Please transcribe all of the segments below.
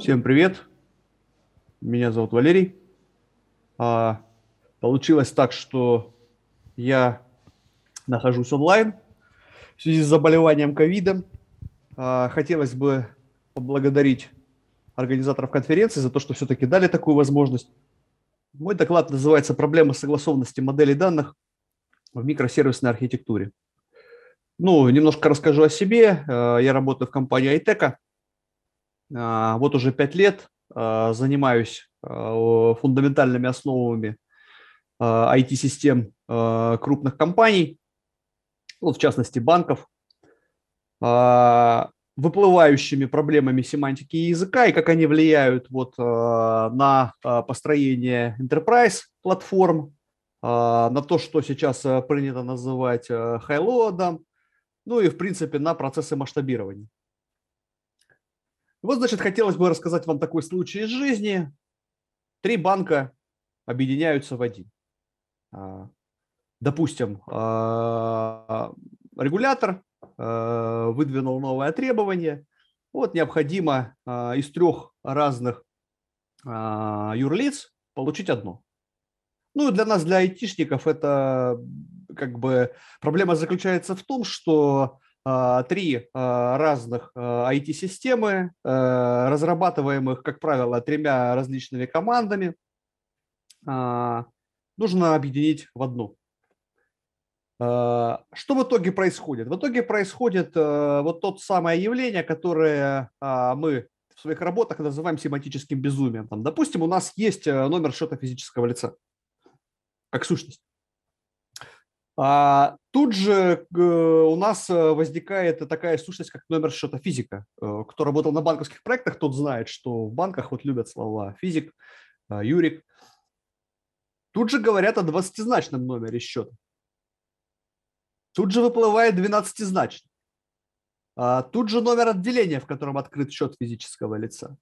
Всем привет. Меня зовут Валерий. А, получилось так, что я нахожусь онлайн в связи с заболеванием ковидом. А, хотелось бы поблагодарить организаторов конференции за то, что все-таки дали такую возможность. Мой доклад называется «Проблема согласованности моделей данных в микросервисной архитектуре». Ну, немножко расскажу о себе. А, я работаю в компании Айтека – а, вот уже пять лет а, занимаюсь а, фундаментальными основами IT-систем крупных компаний, ну, в частности банков, выплывающими проблемами семантики языка и как они влияют вот на построение enterprise платформ, на то, что сейчас принято называть хайлодом, ну и в принципе на процессы масштабирования. Вот, значит, хотелось бы рассказать вам такой случай из жизни. Три банка объединяются в один. А, допустим, а, регулятор а, выдвинул новое требование. Вот необходимо из трех разных юрлиц получить одно. Ну, для нас, для айтишников, это как бы проблема заключается в том, что а, три а, разных IT-системы, а, разрабатываемых, как правило, тремя различными командами, нужно объединить в одну. Что в итоге происходит? В итоге происходит вот то самое явление, которое мы в своих работах называем семантическим безумием. Там, допустим, у нас есть э, номер счета физического лица как сущность. А, тут же э, у нас э, возникает такая сущность, как номер счета физика. Э, кто работал на банковских проектах, тот знает, что в банках вот любят слова физик, юрик. Тут же говорят о 20-значном номере счета. Тут же выплывает 12-значный. А, тут же номер отделения, в котором открыт счет физического лица.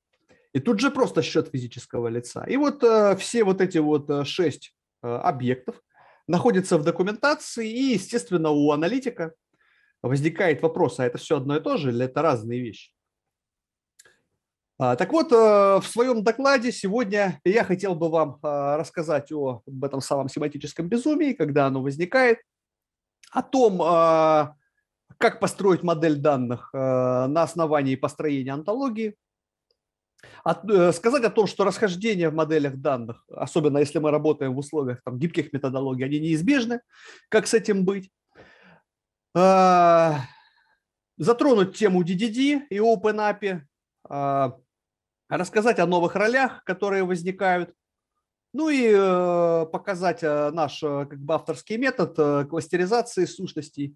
И тут же просто счет физического лица. И вот все вот эти вот шесть объектов, находится в документации, и, естественно, у аналитика возникает вопрос, а это все одно и то же или это разные вещи? А, так вот, э, в своем докладе сегодня я хотел бы вам э, рассказать об этом самом семантическом безумии, когда оно возникает, о том, э, как построить модель данных на основании построения антологии, от, а, э, сказать о том, что расхождения в моделях данных, особенно если мы работаем в условиях там, гибких методологий, они неизбежны. Как с этим быть? А, затронуть тему DDD и OpenAPI, а, рассказать о новых ролях, которые возникают, ну и э, показать э, наш как бы, авторский метод кластеризации сущностей,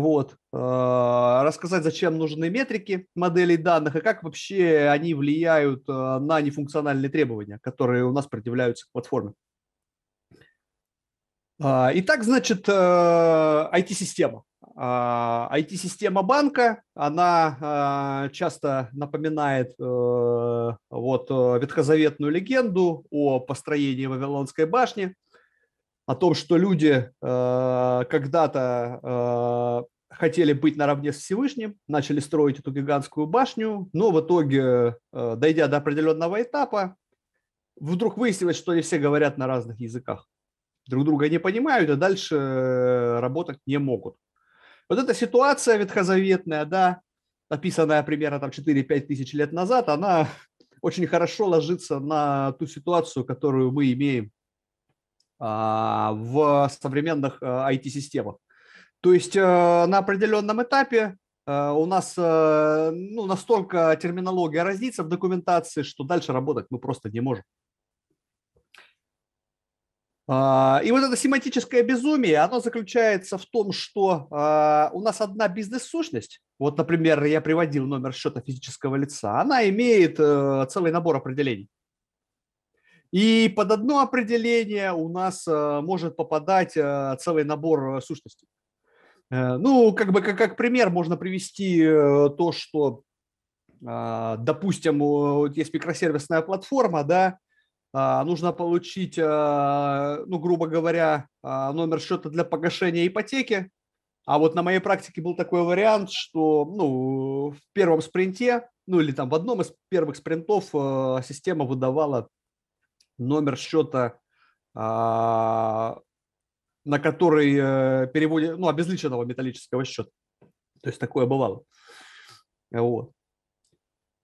вот, а, рассказать, зачем нужны метрики моделей данных и как вообще они влияют а, на нефункциональные требования, которые у нас предъявляются к платформе. А, итак, значит, IT-система. IT-система банка, она часто напоминает э, вот э, ветхозаветную легенду о построении Вавилонской башни, о том, что люди э, когда-то э, хотели быть наравне с Всевышним, начали строить эту гигантскую башню, но в итоге, э, дойдя до определенного этапа, вдруг выяснилось, что они все говорят на разных языках, друг друга не понимают, а дальше э, работать не могут. Вот эта ситуация ветхозаветная, да, описанная примерно там 4-5 тысяч лет назад, она очень хорошо ложится на ту ситуацию, которую мы имеем а, в современных IT-системах. А, То есть э, на определенном этапе э, у нас э, ну, настолько терминология разнится в документации, что дальше работать мы просто не можем. А, и вот это семантическое безумие, оно заключается в том, что у нас одна бизнес-сущность, вот, например, я приводил номер счета физического лица, она имеет целый набор определений. И под одно определение у нас э, может попадать э, целый набор э, сущностей. Ну, как бы как, как пример можно привести то, что, а, допустим, есть микросервисная платформа, да, а, нужно получить, а, ну, грубо говоря, номер счета для погашения ипотеки. А вот на моей практике был такой вариант, что, ну, в первом спринте, ну, или там в одном из первых спринтов система выдавала номер счета, а, на который э, переводит, ну, обезличенного металлического счета. То есть такое бывало. Вот.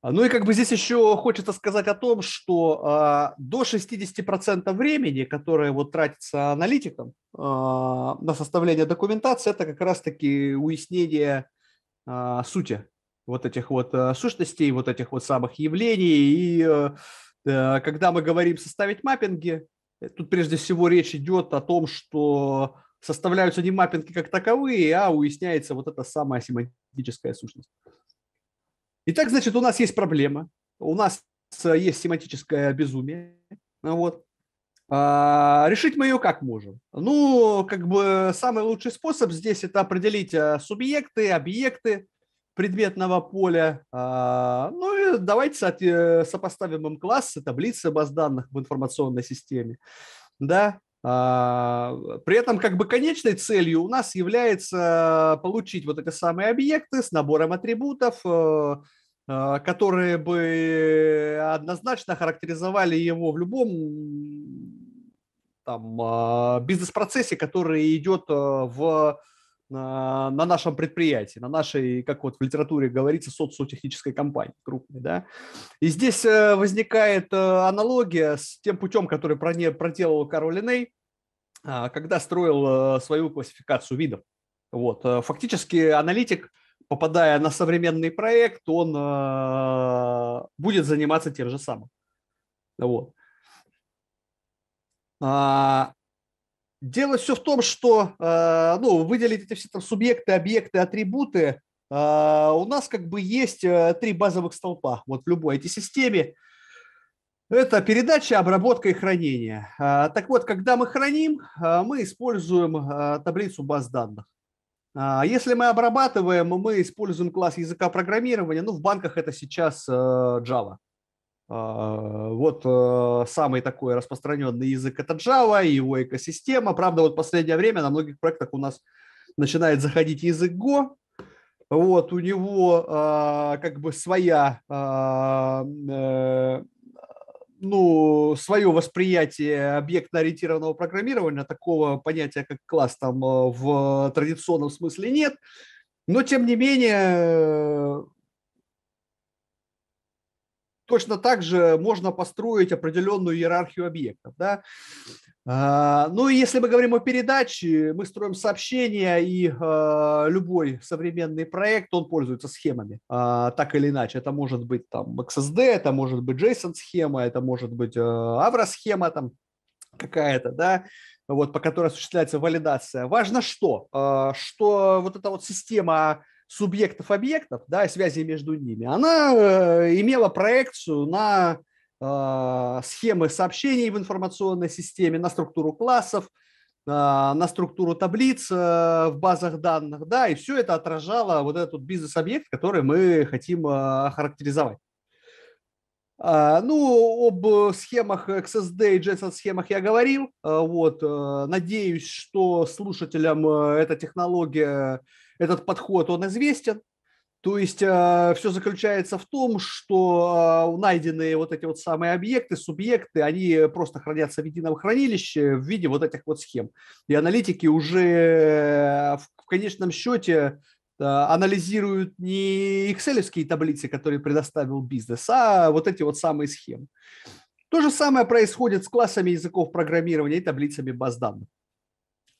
А, ну и как бы здесь еще хочется сказать о том, что э, до 60% времени, которое вот тратится аналитиком на составление документации, это как раз-таки уяснение сути вот этих вот э, сущностей, вот этих вот самых явлений и э, Э, когда мы говорим составить маппинги, э, тут прежде всего речь идет о том, что составляются не маппинги как таковые, а уясняется вот эта самая семантическая сущность. Итак, значит, у нас есть проблема, у нас э, есть семантическое безумие. Ну вот. А, решить мы ее как можем? Ну, как бы самый лучший способ здесь это определить субъекты, объекты, предметного поля. А, ну и давайте сопоставим им классы, таблицы баз данных в информационной системе. Да, а, при этом как бы конечной целью у нас является получить вот эти самые объекты с набором атрибутов, э, э, которые бы однозначно характеризовали его в любом там, а, бизнес-процессе, который идет э, в на, нашем предприятии, на нашей, как вот в литературе говорится, социотехнической компании крупной, да. И здесь э, возникает э, аналогия с тем путем, который проделал Кароль Ней, а, когда строил э, свою классификацию видов. Вот. Фактически аналитик, попадая на современный проект, он будет заниматься тем же самым. Вот. А, Дело все в том, что э, ну, выделить эти все там субъекты, объекты, атрибуты, э, у нас как бы есть э, три базовых столпа вот в любой этой системе. Это передача, обработка и хранение. Так вот, когда мы храним, мы используем таблицу баз данных. Если мы обрабатываем, мы используем класс языка программирования. Ну, в банках это сейчас Java. А, вот э, самый такой распространенный язык это Java, его экосистема. Правда, вот в последнее время на многих проектах у нас начинает заходить язык Go. Вот, у него а, как бы своя, а, э, ну, свое восприятие объектно-ориентированного программирования, такого понятия, как класс там э, в традиционном смысле нет. Но, тем не менее, точно так же можно построить определенную иерархию объектов. Да? А, ну и если мы говорим о передаче, мы строим сообщения, и а, любой современный проект, он пользуется схемами, а, так или иначе. Это может быть там XSD, это может быть JSON-схема, это может быть Avro-схема там какая-то, да, вот, по которой осуществляется валидация. Важно что? Что вот эта вот система субъектов-объектов, да, и связи между ними, она э, имела проекцию на э, схемы сообщений в информационной системе, на структуру классов, э, на структуру таблиц в базах данных, да, и все это отражало вот этот бизнес-объект, который мы хотим характеризовать. Ну, об схемах XSD и JSON-схемах я говорил. Вот. Надеюсь, что слушателям эта технология этот подход, он известен. То есть э, а, все заключается в том, что э, найденные вот эти вот самые объекты, субъекты, они просто хранятся в едином хранилище в виде вот этих вот схем. И аналитики уже э, в, в конечном счете э, анализируют не excel таблицы, которые предоставил бизнес, а вот эти вот самые схемы. То же самое происходит с классами языков программирования и таблицами баз данных.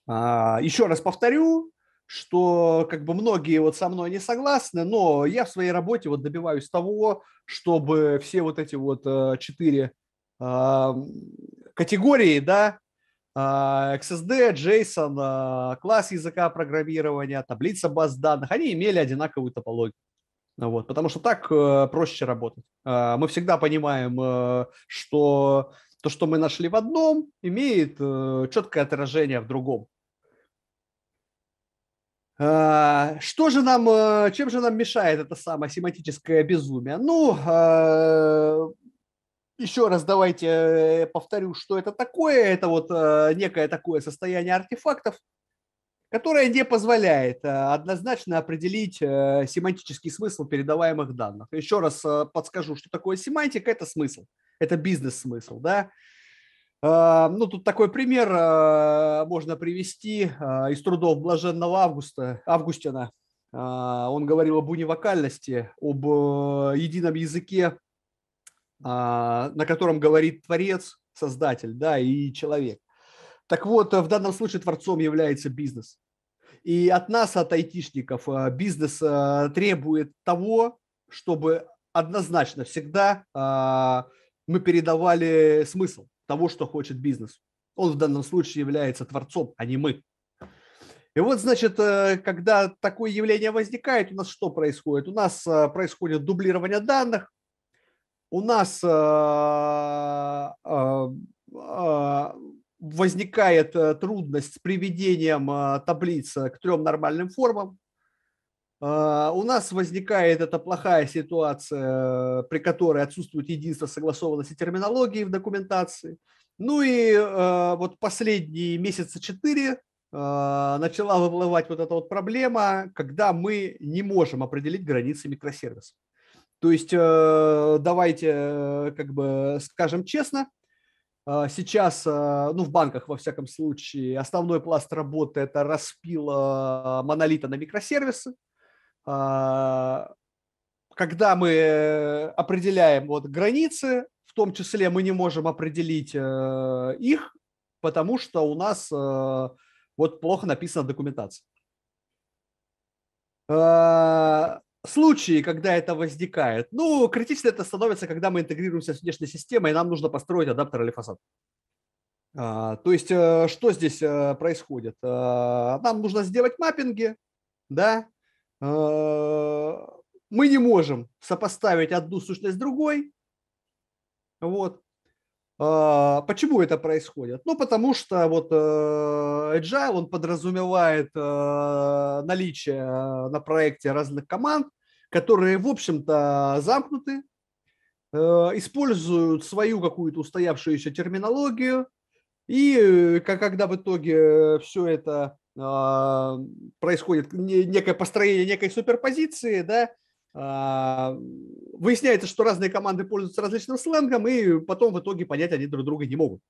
А, Еще раз повторю, что как бы многие вот со мной не согласны, но я в своей работе вот добиваюсь того, чтобы все вот эти вот э, четыре а, категории, да, а, XSD, JSON, а, класс языка программирования, таблица баз данных, они имели одинаковую топологию. Вот, потому что так э, проще работать. Мы всегда понимаем, э, что то, что мы нашли в одном, имеет четкое отражение в другом. А, что же нам, э, чем же нам мешает это самое семантическое безумие? Ну, а, еще раз давайте повторю, что это такое. Это вот э, некое такое состояние артефактов, которое не позволяет э, однозначно определить семантический смысл передаваемых данных. Еще раз подскажу, что такое семантика – это смысл, это бизнес-смысл, да, а, ну, тут такой пример а, можно привести а, из трудов Блаженного Августа, Августина. Он говорил об унивокальности, об э, едином языке, на котором говорит Творец, Создатель, да, и человек. Так вот, в данном случае Творцом является бизнес. И от нас, от айтишников, бизнес требует того, чтобы однозначно всегда мы передавали смысл – того, что хочет бизнес. Он в данном случае является творцом, а не мы. И вот, значит, э, когда такое явление возникает, у нас что происходит? У нас э, происходит дублирование данных, у нас э, возникает трудность с приведением таблиц к трем нормальным формам, а, у нас возникает эта плохая ситуация, при которой отсутствует единство согласованности терминологии в документации. Ну и а, вот последние месяца четыре а, начала выплывать вот эта вот проблема, когда мы не можем определить границы микросервисов. То есть давайте как бы скажем честно, сейчас, ну в банках во всяком случае, основной пласт работы это распил монолита на микросервисы, а, когда мы э, определяем вот границы, в том числе мы не можем определить э, их, потому что у нас э, вот плохо написана документация. А, случаи, когда это возникает, ну, критично это становится, когда мы интегрируемся с внешней системой, и нам нужно построить адаптер или фасад. А, то есть, что здесь происходит? Нам нужно сделать маппинги, да, Э, мы не можем сопоставить одну сущность с другой. Вот. А, почему это происходит? Ну, потому что вот э, Agile, он подразумевает э, наличие на проекте разных команд, которые, в общем-то, замкнуты, используют свою какую-то устоявшуюся терминологию, и когда в итоге все это а, происходит некое построение некой суперпозиции, да, а, выясняется, что разные команды пользуются различным сленгом, и потом в итоге понять они друг друга не могут.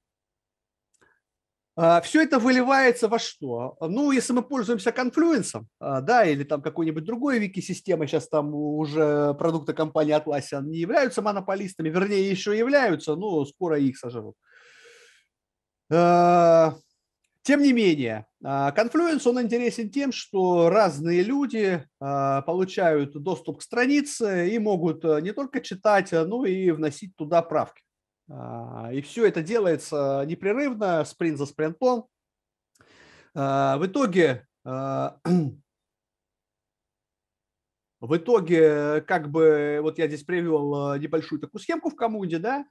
А, Все это выливается во что? Ну, если мы пользуемся конфлюенсом, да, или там какой-нибудь другой вики-системой, сейчас там уже продукты компании Atlassian не являются монополистами, вернее, еще являются, но скоро их сожрут. Тем не менее, Конфлюенс, а, он интересен тем, что разные люди а, получают доступ к странице и могут э, не только читать, э, но и вносить туда правки. А, и все это делается непрерывно, спринт за спринтом. В итоге, в итоге, как бы, вот я здесь привел э, небольшую такую схемку в коммунде, да,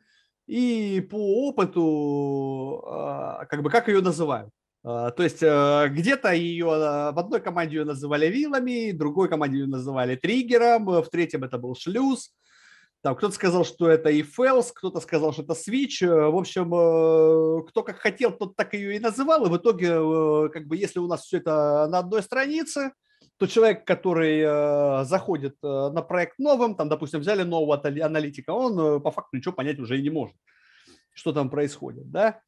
и по опыту, как бы, как ее называют. А, то есть э, где-то ее а, в одной команде ее называли вилами, в другой команде ее называли триггером, э, в третьем это был шлюз. Там кто-то сказал, что это и Фелс, кто-то сказал, что это свич. Э, в общем, кто как хотел, тот так ее и называл. И в итоге, как бы, если у нас все это на одной странице, то человек, который заходит на проект новым, там, допустим, взяли нового аналитика, он по факту ничего понять уже и не может, что там происходит, да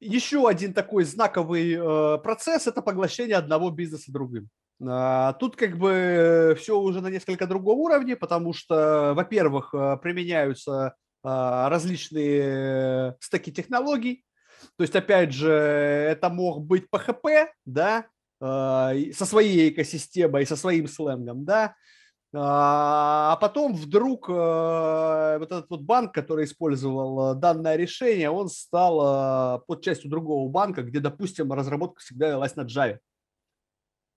еще один такой знаковый э, процесс – это поглощение одного бизнеса другим. А, тут как бы все уже на несколько другом уровне, потому что, во-первых, э, применяются а, различные стеки технологий. То есть, опять же, это мог быть ПХП, да, э, со своей экосистемой, со своим сленгом, да, а, а потом вдруг э, вот этот вот банк, который использовал э, данное решение, он стал э, под частью другого банка, где, допустим, разработка всегда велась на Java.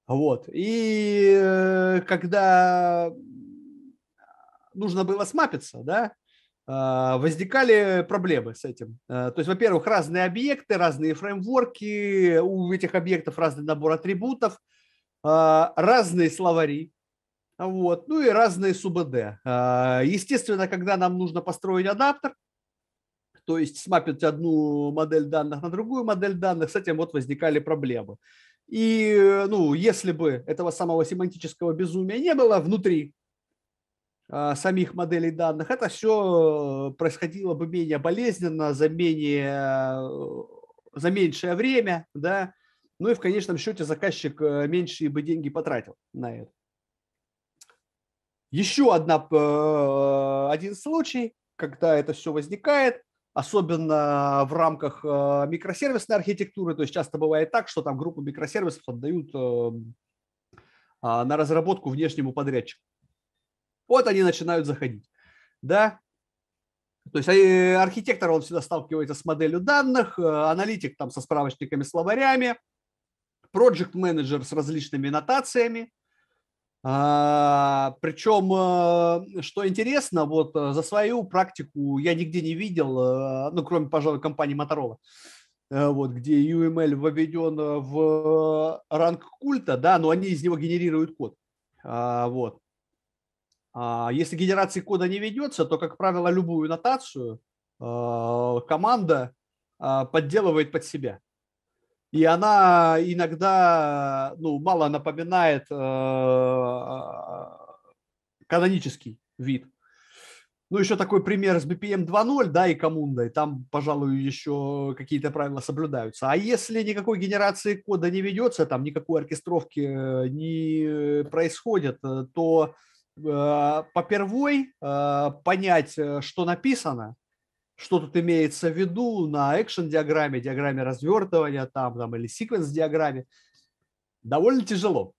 Вот. И когда нужно было смапиться, да, возникали проблемы с этим. То есть, во-первых, разные объекты, разные фреймворки, у этих объектов разный набор атрибутов, разные словари, вот. Ну и разные СУБД. А, естественно, когда нам нужно построить адаптер, то есть смапить одну модель данных на другую модель данных, с этим вот возникали проблемы. И э, ну, если бы этого самого семантического безумия не было внутри а, самих моделей данных, это все э, происходило бы менее болезненно, за, менее, э, за меньшее время, да, ну и в конечном счете заказчик меньшие бы деньги потратил на это. Еще одна, э, один случай, когда это все возникает, особенно в рамках э, микросервисной архитектуры. То есть часто бывает так, что там группу микросервисов отдают эм, а, на разработку внешнему подрядчику. Вот они начинают заходить. Да? То есть э, архитектор, он всегда сталкивается с моделью данных, аналитик там со справочниками, словарями, проект менеджер с различными нотациями – а, Причем, э, что интересно, вот э, за свою практику я нигде не видел, э, ну, кроме, пожалуй, компании Motorola, вот, где UML введен в ранг культа, да, но они из него генерируют код. А, вот. А, если генерации кода не ведется, то, как правило, любую нотацию команда подделывает под себя. И она иногда, ну, мало напоминает э, э, канонический вид. Ну, еще такой пример с BPM 2.0, эм да, и коммундой. Там, пожалуй, еще какие-то правила соблюдаются. А если никакой генерации кода не ведется, там никакой оркестровки э, не происходит, то э, попервой э, понять, что написано, что тут имеется в виду на экшен-диаграмме, диаграмме развертывания там, там или секвенс-диаграмме, довольно тяжело.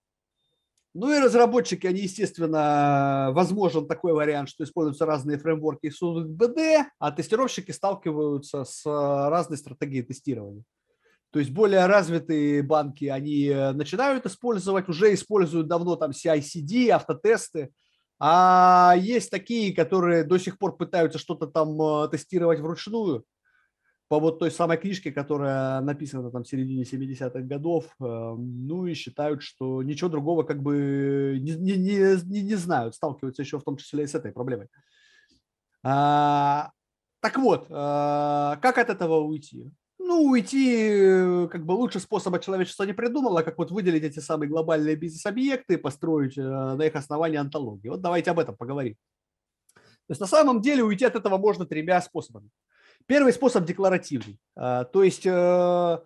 Ну и разработчики, они, естественно, возможен такой вариант, что используются разные фреймворки и создают БД, а тестировщики сталкиваются с разной стратегией тестирования. То есть более развитые банки, они э, начинают использовать, уже используют давно там CI/CD, автотесты, а есть такие, которые до сих пор пытаются что-то там э, тестировать вручную, по вот той самой книжке, которая написана там в середине 70-х годов, э, ну и считают, что ничего другого как бы не, не, не, не знают, сталкиваются еще в том числе и с этой проблемой. А, так вот, а, как от этого уйти? ну, уйти, э, как бы лучше способа человечество не придумало, как вот выделить эти самые глобальные бизнес-объекты, построить э, на их основании антологию. Вот давайте об этом поговорим. То есть на самом деле уйти от этого можно тремя способами. Первый способ декларативный, а, то есть э,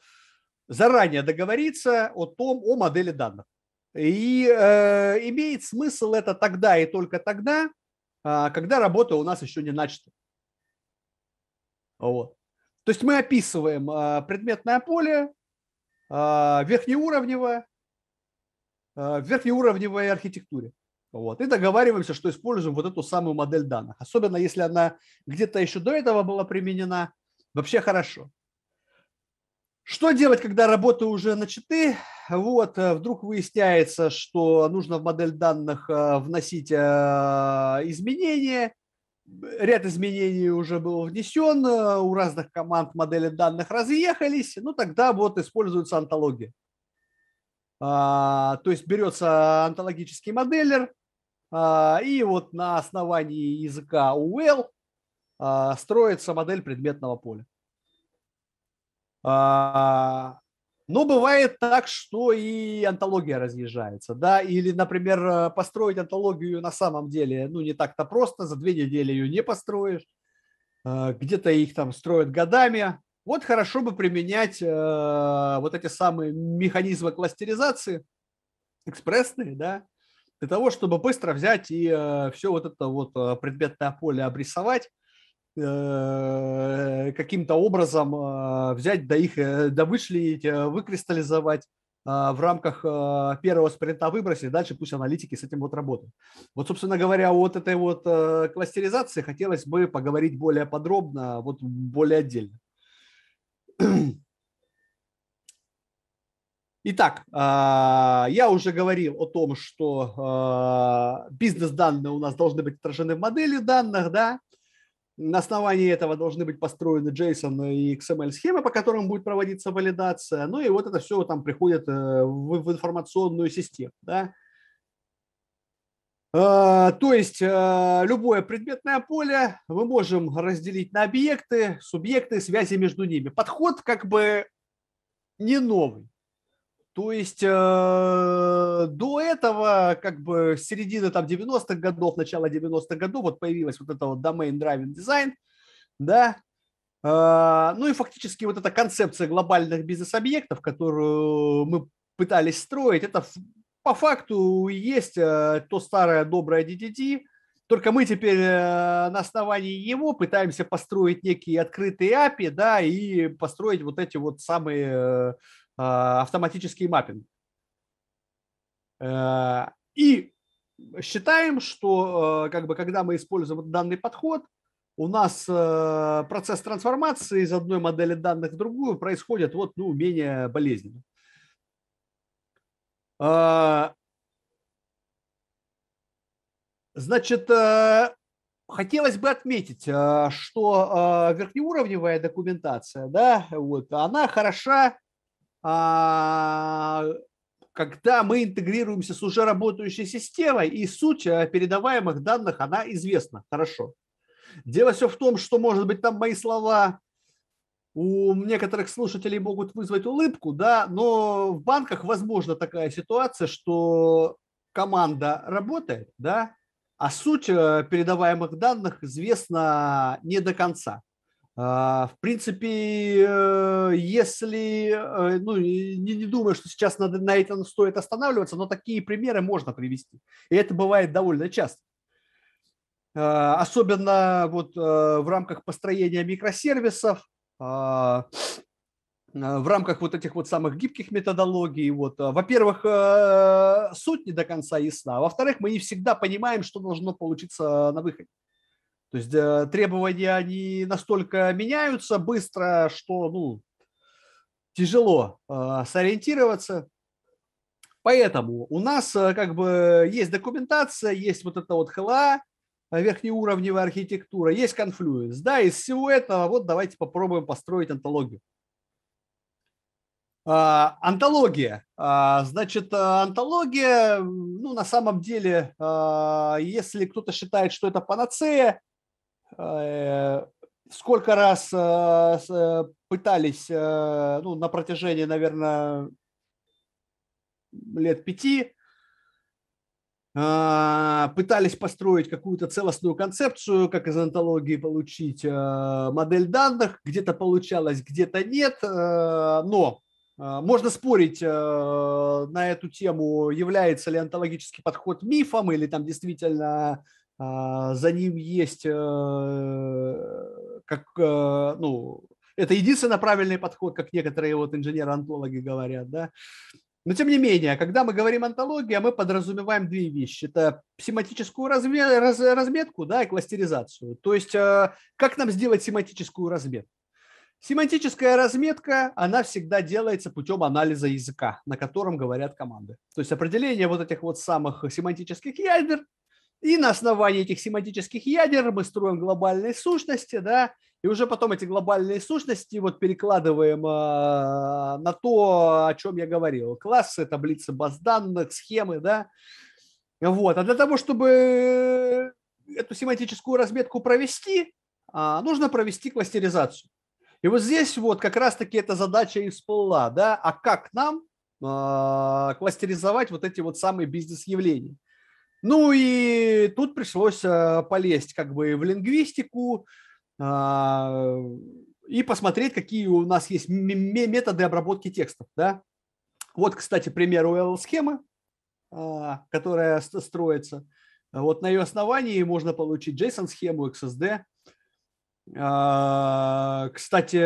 заранее договориться о том, о модели данных. И имеет смысл это тогда и только тогда, а, когда работа у нас еще не начата. Вот. То есть мы описываем э, предметное поле, э, верхнеуровневое, э, а, в верхнеуровневой архитектуре. Вот, и договариваемся, что используем вот эту самую модель данных. Особенно если она где-то еще до этого была применена, вообще хорошо. Что делать, когда работы уже начаты? Вот, э, вдруг выясняется, что нужно в модель данных э, вносить э, изменения, ряд изменений уже был внесен, э, у разных команд модели данных разъехались, ну тогда вот используется антология. А, то есть берется антологический моделлер, а, и вот на основании языка UL а, строится модель предметного поля. А, но бывает так, что и антология разъезжается, да, или, например, э, построить антологию на самом деле, ну, не так-то просто, за две недели ее не построишь, э, где-то их там строят годами. Вот хорошо бы применять э, вот эти самые механизмы кластеризации, экспрессные, да, для того, чтобы быстро взять и все вот это вот предметное поле обрисовать, Э, каким-то образом э, взять, да их э, да вышлить выкристаллизовать в рамках первого спринта выбросить, дальше пусть аналитики с этим вот работают. Вот, собственно говоря, вот этой вот кластеризации хотелось бы поговорить более подробно, вот более отдельно. Итак, я уже говорил о том, что бизнес-данные у нас должны быть отражены в модели данных, да, на основании этого должны быть построены JSON и XML-схемы, по которым будет проводиться валидация. Ну и вот это все там приходит э, в, в информационную систему. Да? Э, то есть э, любое предметное поле мы можем разделить на объекты, субъекты, связи между ними. Подход как бы не новый. То есть э, до этого, как бы с середины там 90-х годов, начала 90-х годов, вот появилась вот эта вот domain driving design, да, э, ну и фактически вот эта концепция глобальных бизнес-объектов, которую мы пытались строить, это по факту есть э, то старое доброе DDD, только мы теперь э, на основании его пытаемся построить некие открытые API, да, и построить вот эти вот самые э, а, автоматический маппинг. Э, и считаем, что э, как бы, когда мы используем данный подход, у нас э, процесс трансформации из одной модели данных в другую происходит вот, ну, менее болезненно. А, значит, Хотелось бы отметить, что верхнеуровневая документация, да, вот, она хороша а, когда мы интегрируемся с уже работающей системой, и суть э, передаваемых данных, она известна хорошо. Дело все в том, что, может быть, там мои слова у некоторых слушателей могут вызвать улыбку, да, но в банках возможна такая ситуация, что команда работает, да, а суть э, передаваемых данных известна не до конца. А, в принципе, э, если, э, ну, не, не думаю, что сейчас надо, на этом стоит останавливаться, но такие примеры можно привести. И это бывает довольно часто. А, особенно вот э, в рамках построения микросервисов, а, в рамках вот этих вот самых гибких методологий. Вот, во-первых, суть не до конца ясна. Во-вторых, мы не всегда понимаем, что должно получиться на выходе. То есть э, требования, они настолько меняются быстро, что ну, тяжело а, сориентироваться. Поэтому у нас э, как бы есть документация, есть вот это вот ХЛА, э, верхнеуровневая архитектура, есть конфлюенс. Да, из всего этого вот давайте попробуем построить антологию. А, антология. А, значит, антология, ну, на самом деле, если кто-то считает, что это панацея, Э, сколько раз э, э, пытались ну, на протяжении, наверное, лет пяти пытались построить какую-то целостную концепцию, как из антологии получить модель данных, где-то получалось, где-то нет, но можно спорить на эту тему, является ли онтологический подход мифом или там действительно а, за ним есть э, как, э, ну, это единственно правильный подход, как некоторые вот инженеры-антологи говорят, да. Но тем не менее, когда мы говорим антология, мы подразумеваем две вещи. Это семантическую разметку да, и кластеризацию. То есть э, как нам сделать семантическую разметку? Семантическая разметка, она всегда делается путем анализа языка, на котором говорят команды. То есть определение вот этих вот самых семантических ядер и на основании этих семантических ядер мы строим глобальные сущности, да, и уже потом эти глобальные сущности вот перекладываем э, на то, о чем я говорил. Классы, таблицы баз данных, схемы, да. Вот. А для того, чтобы эту семантическую разметку провести, э, нужно провести кластеризацию. И вот здесь вот как раз-таки эта задача и всплыла, да, а как нам э, кластеризовать вот эти вот самые бизнес-явления. Ну и тут пришлось э, полезть как бы в лингвистику а, и посмотреть, какие у нас есть методы обработки текстов. Да? Вот, кстати, пример UL-схемы, а, которая строится. Вот на ее основании можно получить JSON-схему, XSD. А, кстати,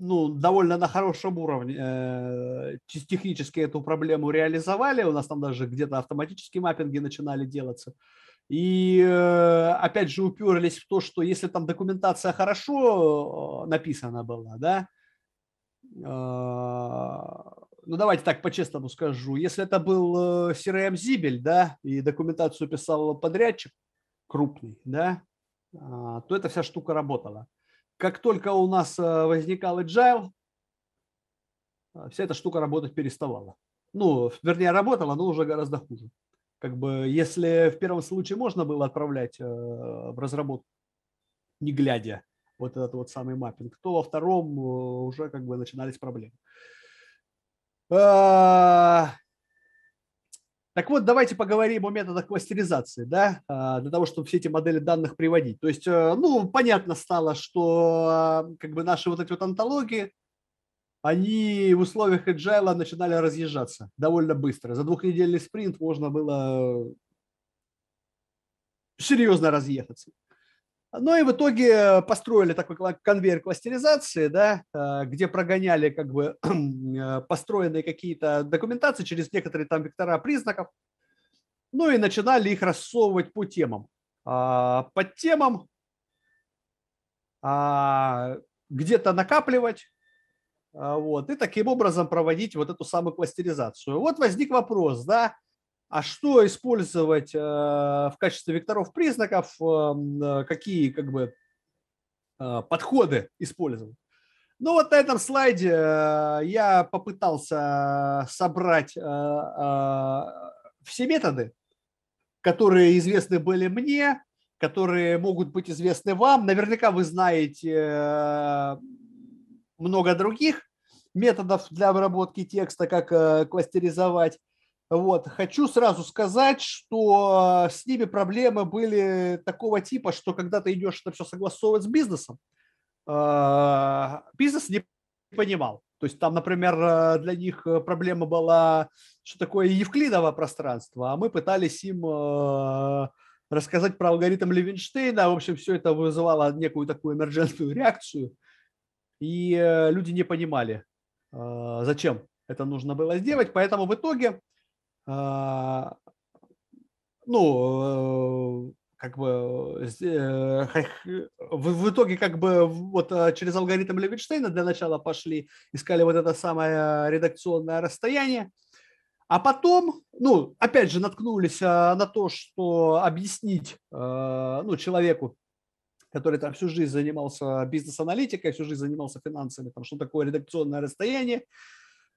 ну, довольно на хорошем уровне э, технически эту проблему реализовали. У нас там даже где-то автоматические маппинги начинали делаться. И э, опять же уперлись в то, что если там документация хорошо э, написана была, да, э, ну давайте так по-честному скажу, если это был CRM э, Зибель, да, и документацию писал подрядчик крупный, да, а, то эта вся штука работала. Как только у нас э, возникал agile, э, вся эта штука работать переставала. Ну, вернее, работала, но уже гораздо хуже. Как бы, если в первом случае можно было отправлять э, в разработку, не глядя, вот этот вот самый маппинг, то во втором уже как бы начинались проблемы. Так вот, давайте поговорим о методах кластеризации, да, а, для того, чтобы все эти модели данных приводить. То есть, э, ну, понятно стало, что э, как бы наши вот эти вот антологии, они в условиях agile начинали разъезжаться довольно быстро. За двухнедельный спринт можно было э, серьезно разъехаться. Ну и в итоге построили такой конвейер кластеризации, да, а, где прогоняли как бы а, построенные какие-то документации через некоторые там вектора признаков, ну и начинали их рассовывать по темам. А, под темам где-то накапливать, вот, и таким образом проводить вот эту самую кластеризацию. Вот возник вопрос, да, а что использовать э, в качестве векторов признаков, эм, э, какие как бы э, подходы использовать. Ну вот на этом слайде я попытался собрать все методы, которые известны были мне, которые могут быть известны вам. Наверняка вы знаете много других методов для обработки текста, как кластеризовать. Вот. Хочу сразу сказать, что э, с ними проблемы были такого типа, что когда ты идешь это все согласовывать с бизнесом, а, бизнес не понимал. То есть там, например, э, для них э, проблема была, что такое евклидово пространство, а мы пытались им рассказать про алгоритм Левинштейна. В общем, все это вызывало некую такую эмерджентную реакцию, и люди не понимали, зачем это нужно было сделать. Поэтому в итоге а, ну, э, как бы э, э, в итоге как бы вот через алгоритм Левитштейна для начала пошли, искали вот это самое редакционное расстояние, а потом, ну, опять же, наткнулись а, на то, что объяснить а, ну, человеку, который там всю жизнь занимался бизнес-аналитикой, всю жизнь занимался финансами, там, что такое редакционное расстояние,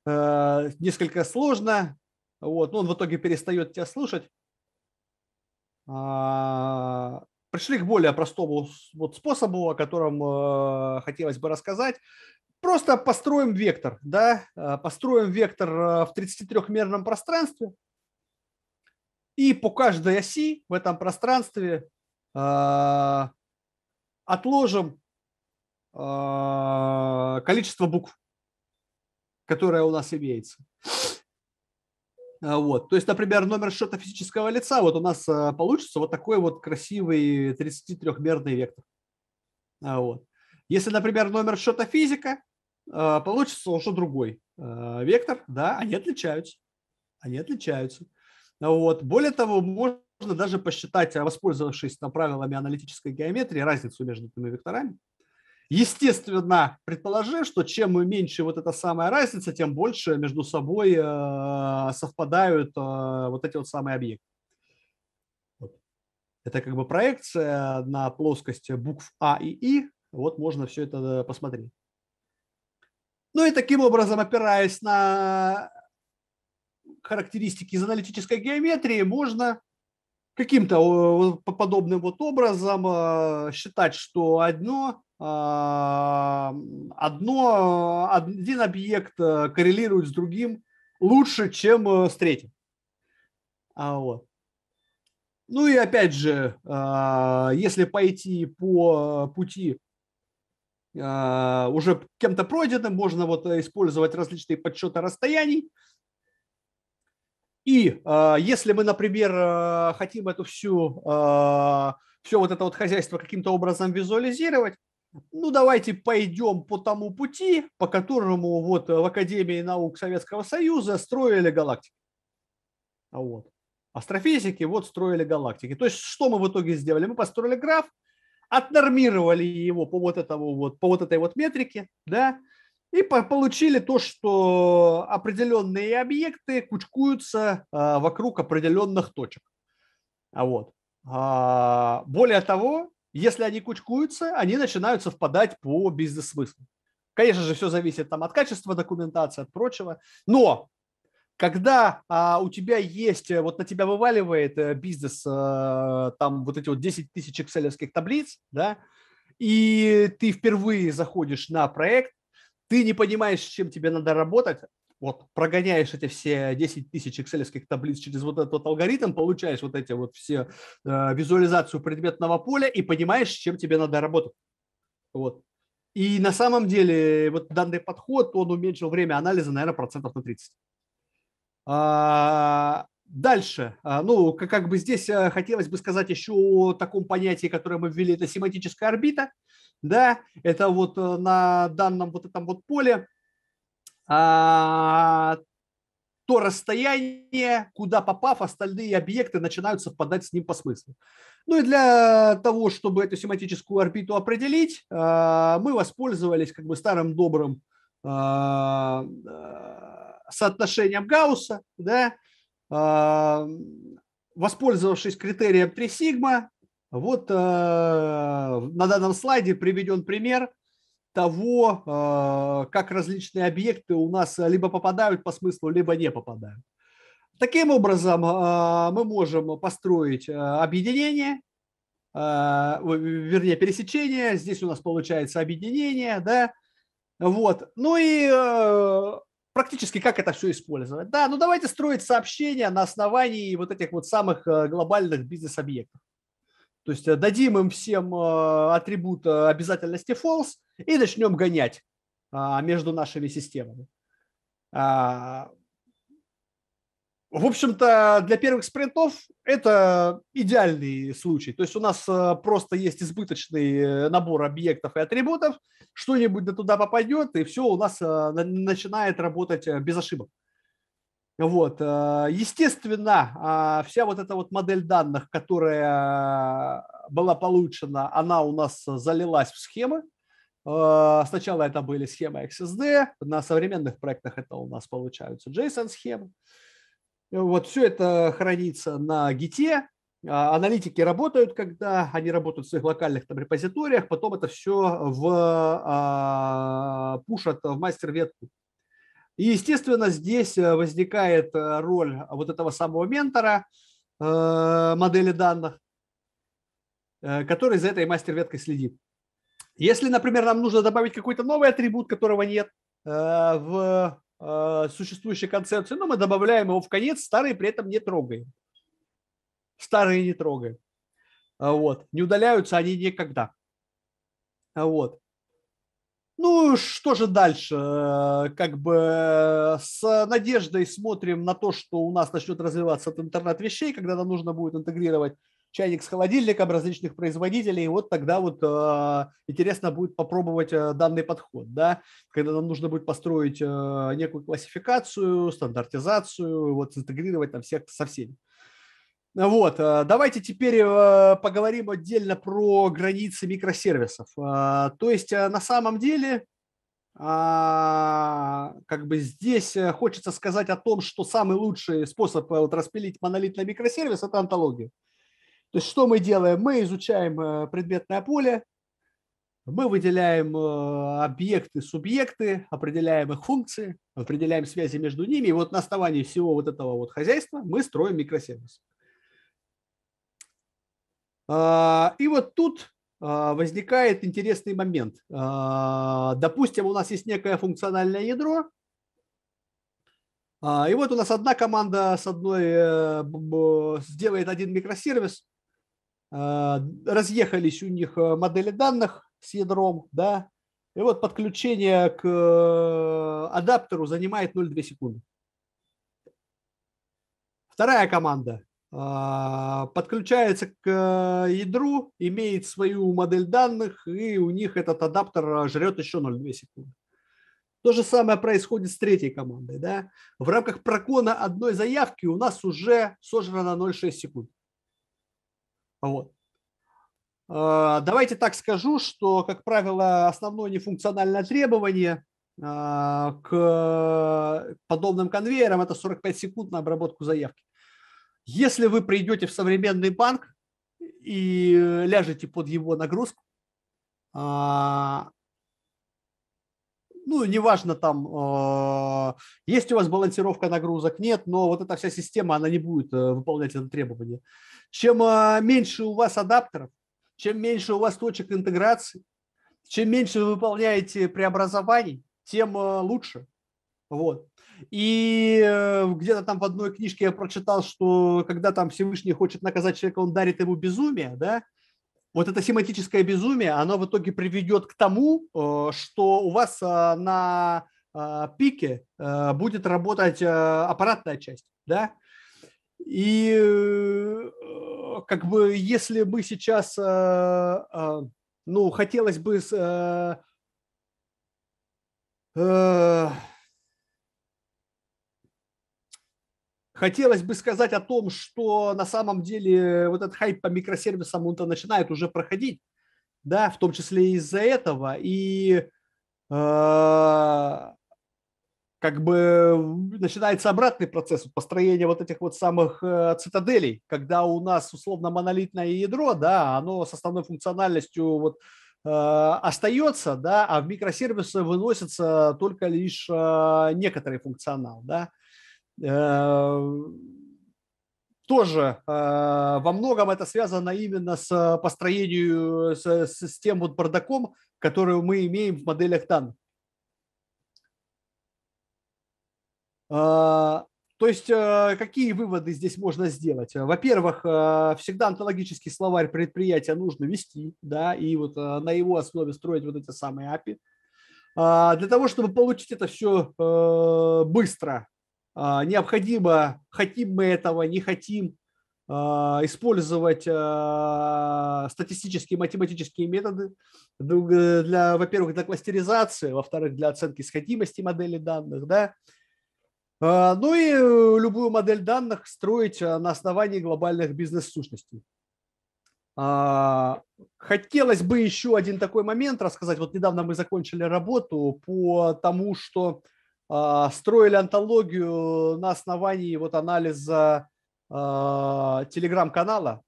несколько сложно, вот, ну, он в итоге перестает тебя слышать. А, пришли к более простому вот способу, о котором э, хотелось бы рассказать. Просто построим вектор, да, э, построим вектор э, в 33-мерном пространстве, и по каждой оси в этом пространстве э, отложим э, количество букв, которое у нас имеется. А, вот. То есть, например, номер счета физического лица, вот у нас а, получится вот такой вот красивый 33-мерный вектор. А, вот. Если, например, номер счета физика, получится уже другой вектор, да, они отличаются. Они отличаются. Вот. Более того, можно даже посчитать, воспользовавшись там, правилами аналитической геометрии, разницу между этими векторами. Естественно, предположив, что чем меньше вот эта самая разница, тем больше между собой э, совпадают э, вот эти вот самые объекты. Это как бы проекция на плоскость букв А и И. Вот можно все это э, посмотреть. Ну и таким образом, опираясь на характеристики из аналитической геометрии, можно каким-то э, подобным вот образом э, считать, что одно, а, одно, э, один объект коррелирует с другим лучше, чем с третьим. А вот. Ну и опять же, а, если пойти по пути а, уже кем-то пройденным, можно вот использовать различные подсчеты расстояний, и э, если мы, например, э, хотим эту всю, э, а, все вот это вот хозяйство каким-то образом визуализировать, ну давайте пойдем по тому пути, по которому вот в Академии наук Советского Союза строили галактики. Вот. Астрофизики вот строили галактики. То есть что мы в итоге сделали? Мы построили граф, отнормировали его по вот, этому вот, по вот этой вот метрике, да, и получили то, что определенные объекты кучкуются а, вокруг определенных точек. А вот. А, более того, если они кучкуются, они начинают совпадать по бизнес-смыслу. Конечно же, все зависит там, от качества документации, от прочего. Но когда а, у тебя есть, э, вот на тебя вываливает э, бизнес а, там вот эти вот 10 тысяч экселевских таблиц, да, и ты впервые заходишь на проект, ты не понимаешь, с чем тебе надо работать, вот прогоняешь эти все 10 тысяч экселевских таблиц через вот этот вот алгоритм, получаешь вот эти вот все э, визуализацию предметного поля и понимаешь, с чем тебе надо работать. Вот. И на самом деле вот данный подход, он уменьшил время анализа, наверное, процентов на 30. А, дальше, а, ну, как, как бы здесь э, хотелось бы сказать еще о таком понятии, которое мы ввели, это семантическая орбита да, это вот э, на данном вот этом вот поле а, то расстояние, куда попав, остальные объекты начинают совпадать с ним по смыслу. Ну и для того, чтобы эту семантическую орбиту определить, а, мы воспользовались как бы старым добрым а, а соотношением Гаусса, да, а, воспользовавшись критерием 3 сигма, вот э, на данном слайде приведен пример того, э, как различные объекты у нас либо попадают по смыслу, либо не попадают. Таким образом, э, мы можем построить э, объединение, э, вернее, пересечение. Здесь у нас получается объединение, да. Вот. Ну и э, практически как это все использовать. Да, ну давайте строить сообщения на основании вот этих вот самых глобальных бизнес-объектов. То есть э, дадим им всем э, атрибут э, обязательности false и начнем гонять а, между нашими системами. А, в общем-то, для первых спринтов это идеальный случай. То есть у нас просто есть избыточный набор объектов и атрибутов, что-нибудь туда попадет, и все у нас начинает работать без ошибок. Вот, э, естественно, э, вся вот эта вот модель данных, которая была получена, она у нас залилась в схемы. Э, сначала это были схемы XSD, на современных проектах это у нас получаются JSON-схемы. Вот все это хранится на Git. Аналитики работают, когда они работают в своих локальных там, репозиториях, потом это все в, пушат в мастер-ветку и, естественно, здесь э, возникает э, роль а, вот этого самого ментора э, модели данных, который за этой мастер-веткой следит. Если, например, нам нужно добавить какой-то новый атрибут, которого нет в существующей концепции, но мы добавляем его в конец, старые при этом не трогаем. Старые не трогаем. А вот. Не удаляются они никогда. А вот. Ну, что же дальше? Э, как бы э, с надеждой смотрим на то, что у нас начнет развиваться этот интернет вещей, когда нам нужно будет интегрировать чайник с холодильником различных производителей, и вот тогда вот э, интересно будет попробовать э, данный подход, да, когда нам нужно будет построить э, некую классификацию, стандартизацию, вот интегрировать там всех со всеми. Вот, э, давайте теперь э, поговорим отдельно про границы микросервисов. А, то есть э, на самом деле а, как бы здесь хочется сказать о том, что самый лучший способ вот распилить монолит на микросервис – это антология. То есть что мы делаем? Мы изучаем предметное поле, мы выделяем объекты, субъекты, определяем их функции, определяем связи между ними. И вот на основании всего вот этого вот хозяйства мы строим микросервис. А, и вот тут а, возникает интересный момент. А, допустим, у нас есть некое функциональное ядро, и вот у нас одна команда с одной э, сделает один микросервис, разъехались у них э, модели данных с ядром, да, и вот подключение к э, адаптеру занимает 0,2 секунды. Вторая команда а, подключается к э, ядру, имеет свою модель данных, и у них этот адаптер а, жрет еще 0,2 секунды. То же самое происходит с третьей командой. Да? В рамках прокона одной заявки у нас уже сожрано 0,6 секунд. Вот. А, давайте так скажу, что, как правило, основное нефункциональное требование к подобным конвейерам – это 45 секунд на обработку заявки. Если вы придете в современный банк и э, ляжете под его нагрузку, а, ну, неважно там, э, есть у вас балансировка нагрузок, нет, но вот эта вся система, она не будет э, выполнять это требование. Чем меньше у вас адаптеров, чем меньше у вас точек интеграции, чем меньше вы выполняете преобразований, тем лучше. Вот. И э, где-то там в одной книжке я прочитал, что когда там Всевышний хочет наказать человека, он дарит ему безумие, да? Вот это семантическое безумие, оно в итоге приведет к тому, э, что у вас э, на пике будет работать аппаратная часть, да? И как бы если мы сейчас, ну, хотелось бы Хотелось бы сказать о том, что на самом деле вот этот хайп по микросервисам, он-то начинает уже проходить, да, в том числе из-за этого. И э, как бы начинается обратный процесс построения вот этих вот самых э, цитаделей, когда у нас условно монолитное ядро, да, оно с основной функциональностью вот а, остается, да, а в микросервисы выносится только лишь э, некоторый функционал, да. Э, тоже э, во многом это связано именно с э, построением, с, с, с тем вот бардаком, который мы имеем в моделях ТАН. то есть какие выводы здесь можно сделать? Во-первых, всегда онтологический словарь предприятия нужно вести, да, и вот на его основе строить вот эти самые API. для того, чтобы получить это все быстро, а, необходимо, хотим мы этого, не хотим, а, использовать а, статистические математические методы э, для, во-первых, для кластеризации, во-вторых, для оценки сходимости модели данных, да, ну и э, любую модель данных строить на основании глобальных бизнес-сущностей. Хотелось бы еще один такой момент рассказать. Вот недавно мы закончили работу по тому, что а, строили антологию на основании вот анализа а, телеграм-канала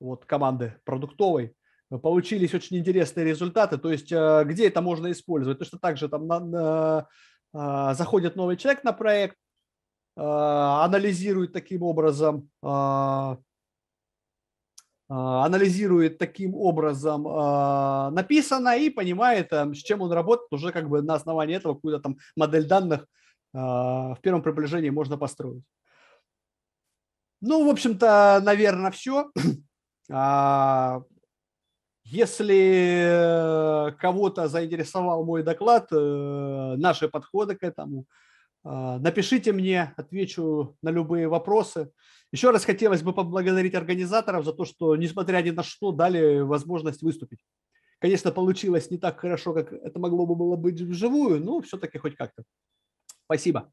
вот команды продуктовой. Получились очень интересные результаты, то есть а, где это можно использовать. То что также там на, на, заходит новый человек на проект, анализирует таким образом а, анализирует таким образом а, написано и понимает, с чем он работает, уже как бы на основании этого какую-то там модель данных а, в первом приближении можно построить. Ну, в общем-то, наверное, все. Если кого-то заинтересовал мой доклад, э, наши подходы к этому, напишите мне, отвечу на любые вопросы. Еще раз хотелось бы поблагодарить организаторов за то, что, несмотря ни на что, дали возможность выступить. Конечно, получилось не так хорошо, как это могло бы было быть вживую, но все-таки хоть как-то. Спасибо.